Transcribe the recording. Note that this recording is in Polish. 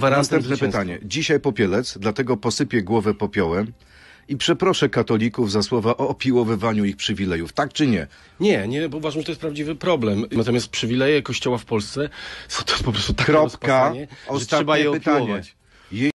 Następne pytanie. Dzisiaj popielec, dlatego posypię głowę popiołem i przeproszę katolików za słowa o opiłowywaniu ich przywilejów. Tak czy nie? Nie, nie, bo uważam, że to jest prawdziwy problem. Natomiast przywileje Kościoła w Polsce są to po prostu takie Kropka. Ostatnie trzeba je pytanie. Opiłować.